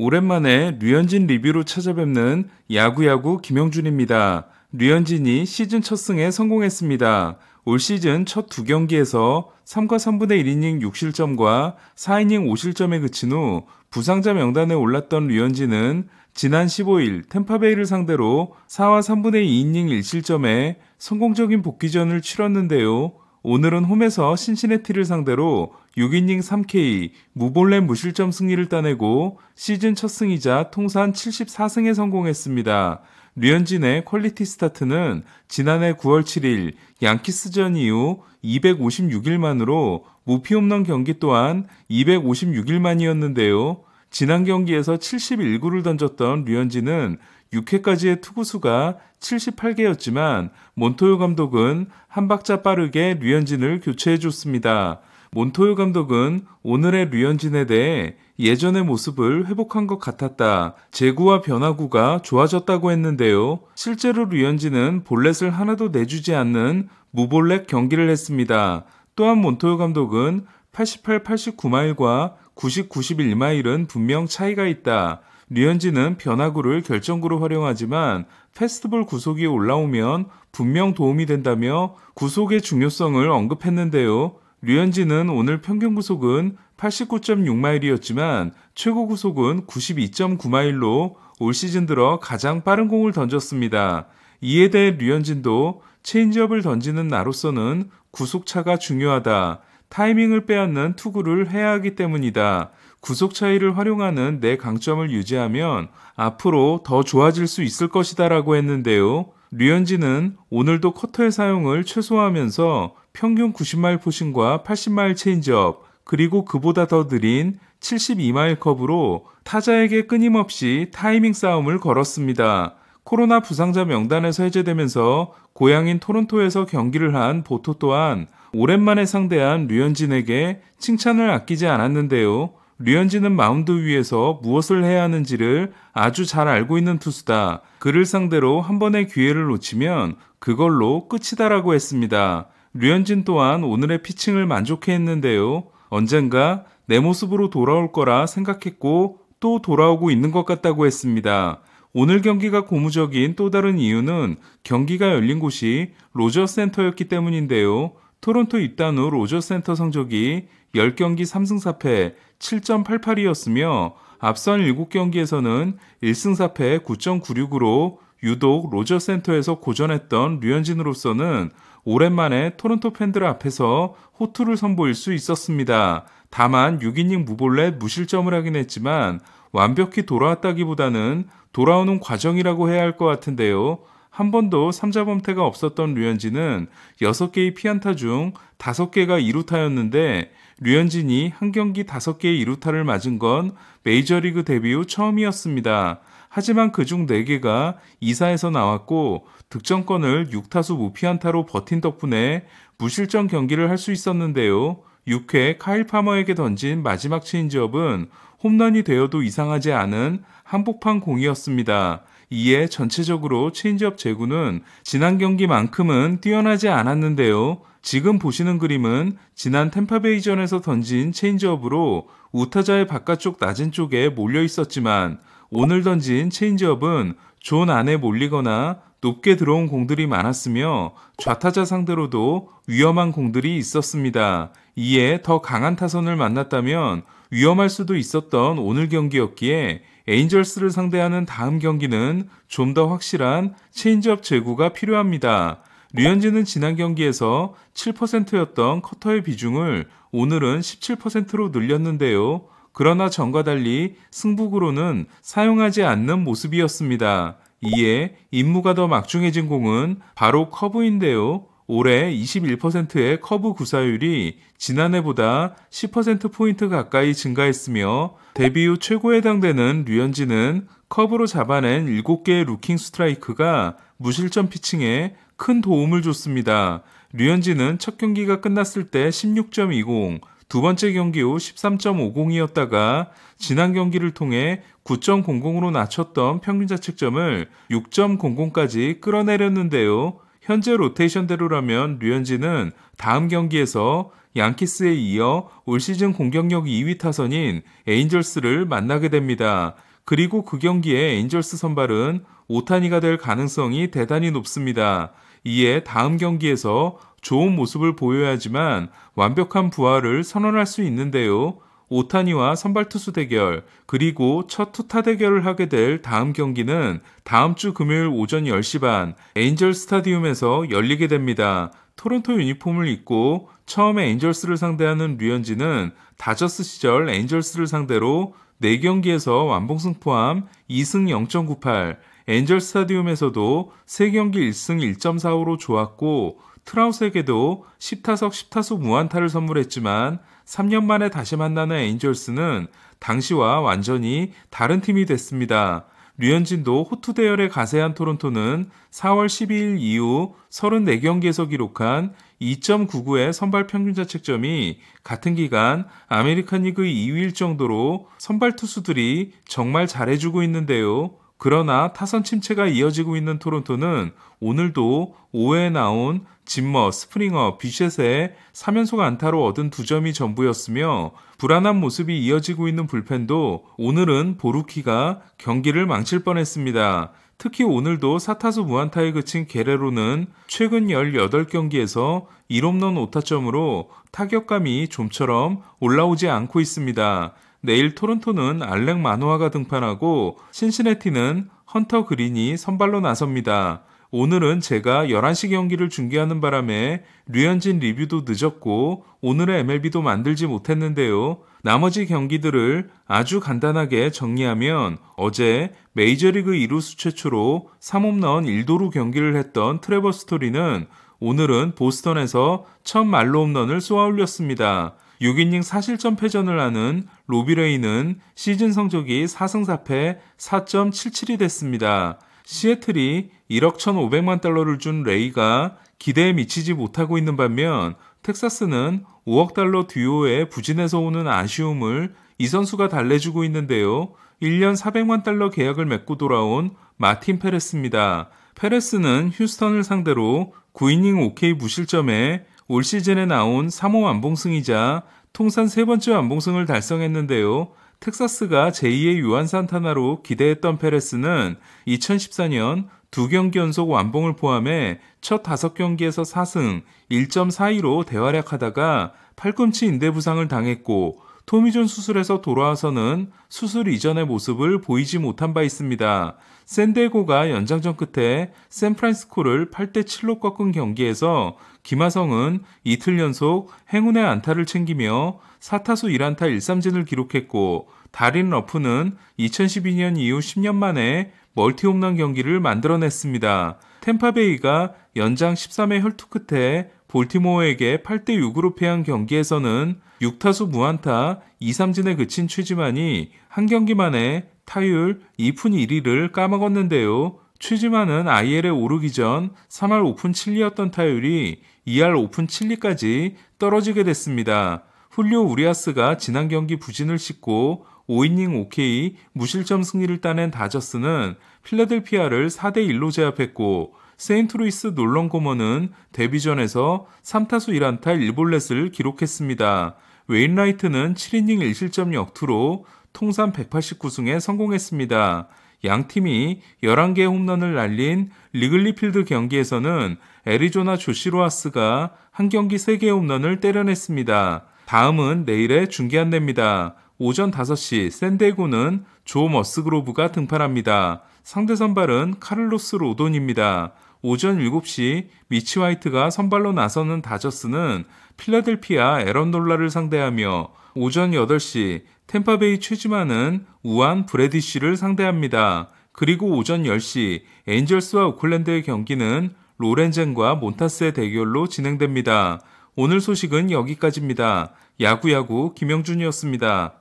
오랜만에 류현진 리뷰로 찾아뵙는 야구야구 김영준입니다. 류현진이 시즌 첫 승에 성공했습니다. 올 시즌 첫 두 경기에서 3과 3분의 1이닝 6실점과 4이닝 5실점에 그친 후 부상자 명단에 올랐던 류현진은 지난 15일 템파베이를 상대로 4와 3분의 2이닝 1실점에 성공적인 복귀전을 치렀는데요. 오늘은 홈에서 신시내티를 상대로 6이닝 3K 무볼넷 무실점 승리를 따내고 시즌 첫 승이자 통산 74승에 성공했습니다. 류현진의 퀄리티 스타트는 지난해 9월 7일 양키스전 이후 256일 만으로 무피 홈런 경기 또한 256일 만이었는데요. 지난 경기에서 71구를 던졌던 류현진은 6회까지의 투구수가 78개였지만 몬토요 감독은 한 박자 빠르게 류현진을 교체해 줬습니다. 몬토요 감독은 오늘의 류현진에 대해 예전의 모습을 회복한 것 같았다. 제구와 변화구가 좋아졌다고 했는데요. 실제로 류현진은 볼넷을 하나도 내주지 않는 무볼넷 경기를 했습니다. 또한 몬토요 감독은 88, 89마일과 90, 91마일은 분명 차이가 있다. 류현진은 변화구를 결정구로 활용하지만 페스트볼 구속이 올라오면 분명 도움이 된다며 구속의 중요성을 언급했는데요. 류현진은 오늘 평균 구속은 89.6마일이었지만 최고 구속은 92.9마일로 올 시즌 들어 가장 빠른 공을 던졌습니다. 이에 대해 류현진도 체인지업을 던지는 나로서는 구속차가 중요하다. 타이밍을 빼앗는 투구를 해야 하기 때문이다. 구속 차이를 활용하는 내 강점을 유지하면 앞으로 더 좋아질 수 있을 것이다라고 했는데요. 류현진은 오늘도 커터의 사용을 최소화하면서 평균 90마일 포신과 80마일 체인지업 그리고 그보다 더 느린 72마일 컵으로 타자에게 끊임없이 타이밍 싸움을 걸었습니다. 코로나 부상자 명단에서 해제되면서 고향인 토론토에서 경기를 한 보토 또한 오랜만에 상대한 류현진에게 칭찬을 아끼지 않았는데요. 류현진은 마운드 위에서 무엇을 해야 하는지를 아주 잘 알고 있는 투수다. 그를 상대로 한 번의 기회를 놓치면 그걸로 끝이다라고 했습니다. 류현진 또한 오늘의 피칭을 만족해 했는데요. 언젠가 내 모습으로 돌아올 거라 생각했고 또 돌아오고 있는 것 같다고 했습니다. 오늘 경기가 고무적인 또 다른 이유는 경기가 열린 곳이 로저 센터였기 때문인데요. 토론토 입단 후 로저센터 성적이 10경기 3승 4패 7.88이었으며 앞선 7경기에서는 1승 4패 9.96으로 유독 로저센터에서 고전했던 류현진으로서는 오랜만에 토론토 팬들 앞에서 호투를 선보일 수 있었습니다. 다만 6이닝 무볼넷 무실점을 하긴 했지만 완벽히 돌아왔다기보다는 돌아오는 과정이라고 해야 할 것 같은데요. 한 번도 삼자범퇴가 없었던 류현진은 6개의 피안타 중 5개가 2루타였는데 류현진이 한 경기 5개의 2루타를 맞은 건 메이저리그 데뷔 후 처음이었습니다. 하지만 그중 4개가 2사에서 나왔고 득점권을 6타수 무피안타로 버틴 덕분에 무실점 경기를 할 수 있었는데요. 6회 카일 파머에게 던진 마지막 체인지업은 홈런이 되어도 이상하지 않은 한복판 공이었습니다. 이에 전체적으로 체인지업 제구는 지난 경기만큼은 뛰어나지 않았는데요. 지금 보시는 그림은 지난 템파베이전에서 던진 체인지업으로 우타자의 바깥쪽 낮은 쪽에 몰려 있었지만 오늘 던진 체인지업은 존 안에 몰리거나 높게 들어온 공들이 많았으며 좌타자 상대로도 위험한 공들이 있었습니다. 이에 더 강한 타선을 만났다면 위험할 수도 있었던 오늘 경기였기에 에인절스를 상대하는 다음 경기는 좀 더 확실한 체인지업 제구가 필요합니다. 류현진은 지난 경기에서 7%였던 커터의 비중을 오늘은 17%로 늘렸는데요. 그러나 전과 달리 승부구로는 사용하지 않는 모습이었습니다. 이에 임무가 더 막중해진 공은 바로 커브인데요. 올해 21%의 커브 구사율이 지난해보다 10%포인트 가까이 증가했으며 데뷔 후 최고에 해당되는 류현진은 커브로 잡아낸 7개의 루킹 스트라이크가 무실점 피칭에 큰 도움을 줬습니다. 류현진은 첫 경기가 끝났을 때 16.20, 두 번째 경기 후 13.50이었다가 지난 경기를 통해 9.00으로 낮췄던 평균 자책점을 6.00까지 끌어내렸는데요. 현재 로테이션대로라면 류현진은 다음 경기에서 양키스에 이어 올 시즌 공격력 2위 타선인 에인절스를 만나게 됩니다. 그리고 그 경기에 에인절스 선발은 오타니가 될 가능성이 대단히 높습니다. 이에 다음 경기에서 좋은 모습을 보여야지만 완벽한 부활을 선언할 수 있는데요. 오타니와 선발 투수 대결, 그리고 첫 투타 대결을 하게 될 다음 경기는 다음 주 금요일 오전 10시 반에젤 스타디움에서 열리게 됩니다. 토론토 유니폼을 입고 처음에 엔젤스를 상대하는 류현진은 다저스 시절 엔젤스를 상대로 4경기에서 완봉승 포함 2승 0.98, 엔젤 스타디움에서도 3경기 1승 1.45로 좋았고 트라우스에게도 10타석 10타수 무한타를 선물했지만 3년 만에 다시 만나는 엔젤스는 당시와 완전히 다른 팀이 됐습니다. 류현진도 호투 대열에 가세한 토론토는 4월 12일 이후 34경기에서 기록한 2.99의 선발 평균 자책점이 같은 기간 아메리칸 리그 2위일 정도로 선발 투수들이 정말 잘해주고 있는데요. 그러나 타선 침체가 이어지고 있는 토론토는 오늘도 5회 나온 진머, 스프링어, 비셋의 3연속 안타로 얻은 두 점이 전부였으며 불안한 모습이 이어지고 있는 불펜도 오늘은 보루키가 경기를 망칠 뻔했습니다. 특히 오늘도 사타수 무안타에 그친 게레로는 최근 18경기에서 1홈런 오타점으로 타격감이 좀처럼 올라오지 않고 있습니다. 내일 토론토는 알렉 마노아가 등판하고 신시내티는 헌터 그린이 선발로 나섭니다. 오늘은 제가 11시 경기를 중계하는 바람에 류현진 리뷰도 늦었고 오늘의 MLB도 만들지 못했는데요. 나머지 경기들을 아주 간단하게 정리하면 어제 메이저리그 이루수 최초로 3홈런 1도루 경기를 했던 트레버 스토리는 오늘은 보스턴에서 첫 말로 홈런을 쏘아 올렸습니다. 6이닝 4실점 패전을 하는 로비레이는 시즌 성적이 4승 4패 4.77이 됐습니다. 시애틀이 1억 1,500만 달러를 준 레이가 기대에 미치지 못하고 있는 반면 텍사스는 5억 달러 듀오에부진해서 오는 아쉬움을 이 선수가 달래주고 있는데요. 1년 400만 달러 계약을 맺고 돌아온 마틴 페레스입니다. 페레스는 휴스턴을 상대로 9이닝 OK 무실점에 올 시즌에 나온 3호 안봉승이자 통산 세 번째 안봉승을 달성했는데요. 텍사스가 제2의 유한 산타나로 기대했던 페레스는 2014년 두 경기 연속 완봉을 포함해 첫 5경기에서 4승 1.42로 대활약하다가 팔꿈치 인대 부상을 당했고 토미존 수술에서 돌아와서는 수술 이전의 모습을 보이지 못한 바 있습니다. 샌데고가 연장전 끝에 샌프란시스코를 8대 7로 꺾은 경기에서 김하성은 이틀 연속 행운의 안타를 챙기며 4타수 1안타 1삼진을 기록했고 달인 러프는 2012년 이후 10년 만에 멀티 홈런 경기를 만들어냈습니다. 템파베이가 연장 13회 혈투 끝에 볼티모어에게 8대 6으로 패한 경기에서는 6타수 무안타 2 3진에 그친 취지만이한 경기만에 타율 2푼 1위를 까먹었는데요. 취지만은 IL에 오르기 전 3할 5푼 7리였던 타율이 2할 5푼 7리까지 떨어지게 됐습니다. 훌리오 우리아스가 지난 경기 부진을 씻고 5이닝 OK 무실점 승리를 따낸 다저스는 필라델피아를 4대 1로 제압했고 세인트루이스 놀런코먼은 데뷔전에서 3타수 1안타 1볼넷을 기록했습니다. 웨인라이트는 7이닝 1실점 역투로 통산 189승에 성공했습니다. 양 팀이 1 1개 홈런을 날린 리글리필드 경기에서는 애리조나 조시로아스가 한 경기 3개의 홈런을 때려냈습니다. 다음은 내일에 중계한답니다. 오전 5시 샌데고는 조 머스그로브가 등판합니다. 상대 선발은 카를로스 로돈입니다. 오전 7시 미치 화이트가 선발로 나서는 다저스는 필라델피아 에런 놀라를 상대하며 오전 8시 템파베이 최지만은 우한 브레디쉬를 상대합니다. 그리고 오전 10시 엔젤스와 오클랜드의 경기는 로렌젠과 몬타스의 대결로 진행됩니다. 오늘 소식은 여기까지입니다. 야구야구 김영준이었습니다.